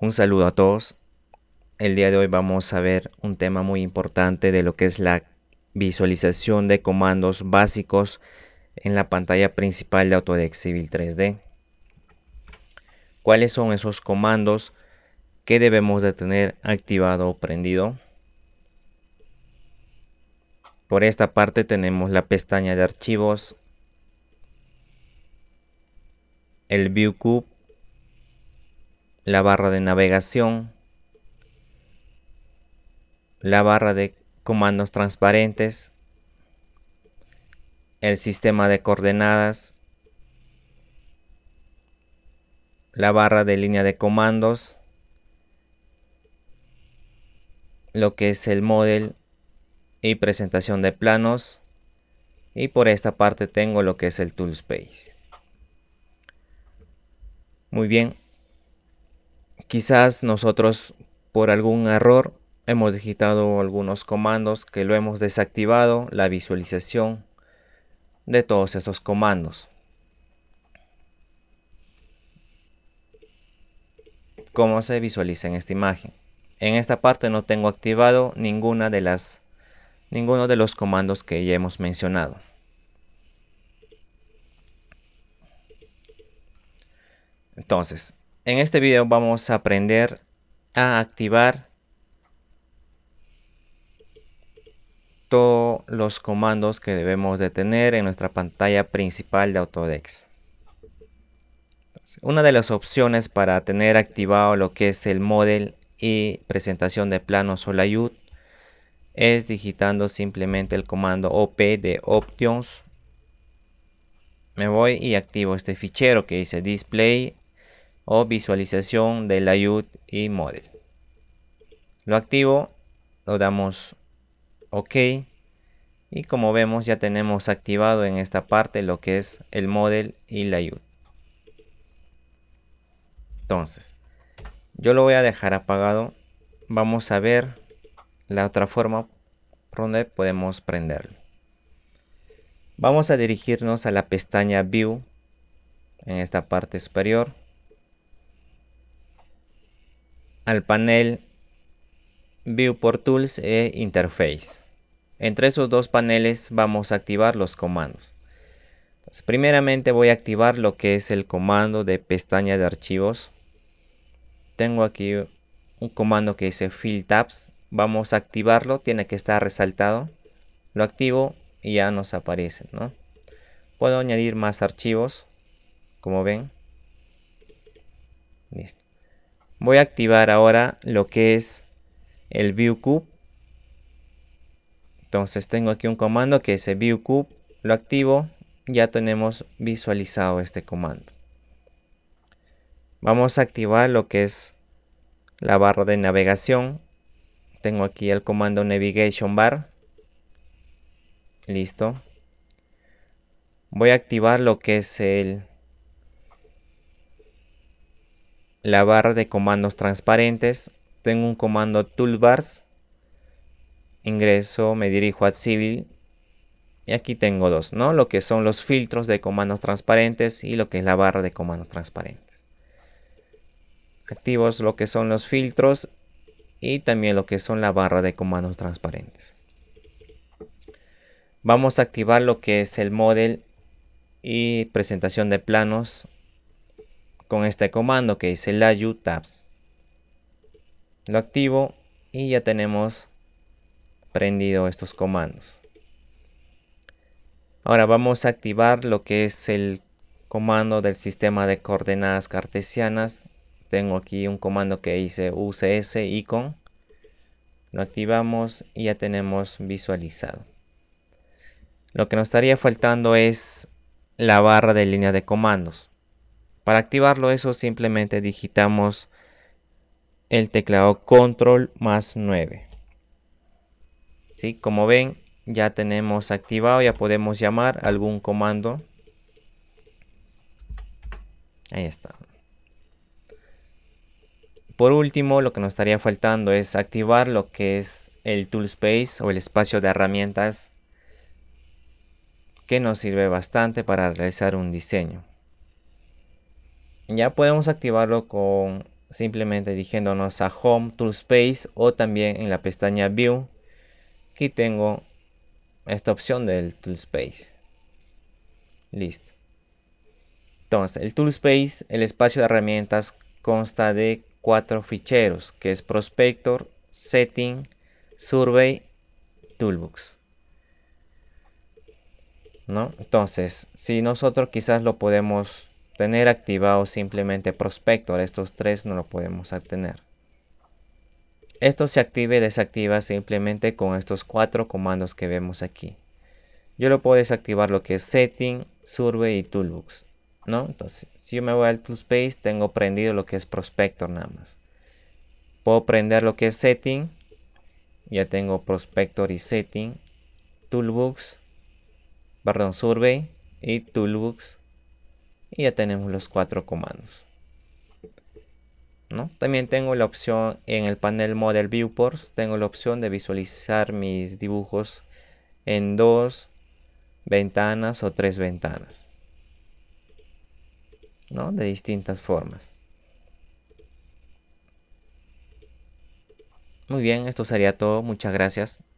Un saludo a todos. El día de hoy vamos a ver un tema muy importante de lo que es la visualización de comandos básicos en la pantalla principal de Autodesk Civil 3D. ¿Cuáles son esos comandos que debemos de tener activado o prendido? Por esta parte tenemos la pestaña de archivos, el viewcube, la barra de navegación, la barra de comandos transparentes, el sistema de coordenadas, la barra de línea de comandos, lo que es el model y presentación de planos y por esta parte tengo lo que es el tool space. Muy bien, Quizás nosotros por algún error hemos digitado algunos comandos que lo hemos desactivado la visualización de todos estos comandos. ¿Cómo se visualiza en esta imagen? En esta parte no tengo activado ninguna de las ninguno de los comandos que ya hemos mencionado. Entonces, en este video vamos a aprender a activar todos los comandos que debemos de tener en nuestra pantalla principal de Autodex. una de las opciones para tener activado lo que es el model y presentación de planos o layout es digitando simplemente el comando op de options. Me voy y activo este fichero que dice display o visualización la layout y model. Lo activo, lo damos OK y como vemos ya tenemos activado en esta parte lo que es el model y la layout. Entonces, yo lo voy a dejar apagado. Vamos a ver la otra forma donde podemos prenderlo. Vamos a dirigirnos a la pestaña View en esta parte superior al panel Viewport Tools e Interface. Entre esos dos paneles vamos a activar los comandos. primeramente voy a activar lo que es el comando de pestaña de archivos. Tengo aquí un comando que dice Fill Tabs. Vamos a activarlo, tiene que estar resaltado. Lo activo y ya nos aparece, ¿no? Puedo añadir más archivos, como ven. Listo. Voy a activar ahora lo que es el ViewCube. Entonces tengo aquí un comando que es el ViewCube, Lo activo. Ya tenemos visualizado este comando. Vamos a activar lo que es la barra de navegación. Tengo aquí el comando navigation bar. Listo. Voy a activar lo que es el la barra de comandos transparentes, tengo un comando toolbars, ingreso, me dirijo a civil y aquí tengo dos, ¿no? Lo que son los filtros de comandos transparentes y lo que es la barra de comandos transparentes. Activos lo que son los filtros y también lo que son la barra de comandos transparentes. Vamos a activar lo que es el model y presentación de planos con este comando que dice la tabs. Lo activo y ya tenemos prendido estos comandos. Ahora vamos a activar lo que es el comando del sistema de coordenadas cartesianas. Tengo aquí un comando que dice UCS icon. Lo activamos y ya tenemos visualizado. Lo que nos estaría faltando es la barra de línea de comandos. Para activarlo eso simplemente digitamos el teclado control más 9. ¿Sí? Como ven ya tenemos activado, ya podemos llamar algún comando. Ahí está. Por último, lo que nos estaría faltando es activar lo que es el Tool Space o el espacio de herramientas que nos sirve bastante para realizar un diseño ya podemos activarlo con simplemente dirigiéndonos a Home Tool Space o también en la pestaña View. Aquí tengo esta opción del Tool Space. Listo. Entonces, el Tool Space, el espacio de herramientas, consta de cuatro ficheros, que es Prospector, Setting, Survey, Toolbox. ¿No? Entonces, si nosotros quizás lo podemos tener activado simplemente Prospector. Estos tres no lo podemos obtener. Esto se activa y desactiva simplemente con estos cuatro comandos que vemos aquí. Yo lo puedo desactivar lo que es Setting, Survey y Toolbox. ¿no? Entonces, si yo me voy al Toolspace, tengo prendido lo que es Prospector nada más. Puedo prender lo que es Setting. Ya tengo Prospector y Setting. Toolbox. Perdón, Survey y Toolbox y ya tenemos los cuatro comandos. También tengo la opción en el panel Model Viewports, tengo la opción de visualizar mis dibujos en dos ventanas o tres ventanas. ¿no? De distintas formas. Muy bien, esto sería todo. Muchas gracias.